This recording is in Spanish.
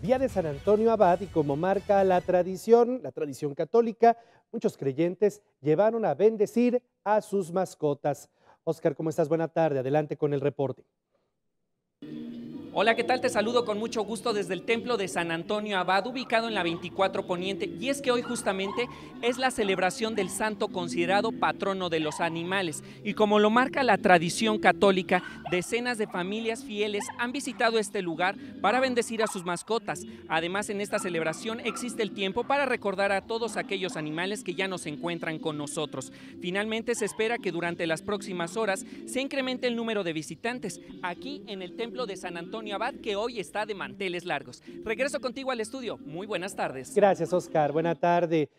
día de San Antonio Abad y como marca la tradición, la tradición católica, muchos creyentes llevaron a bendecir a sus mascotas. Oscar, ¿cómo estás? Buena tarde, adelante con el reporte. Hola, ¿qué tal? Te saludo con mucho gusto desde el templo de San Antonio Abad, ubicado en la 24 Poniente. Y es que hoy justamente es la celebración del santo considerado patrono de los animales. Y como lo marca la tradición católica, decenas de familias fieles han visitado este lugar para bendecir a sus mascotas. Además, en esta celebración existe el tiempo para recordar a todos aquellos animales que ya no se encuentran con nosotros. Finalmente, se espera que durante las próximas horas se incremente el número de visitantes aquí en el templo de San Antonio Abad, que hoy está de manteles largos. Regreso contigo al estudio. Muy buenas tardes. Gracias, Oscar. Buena tarde.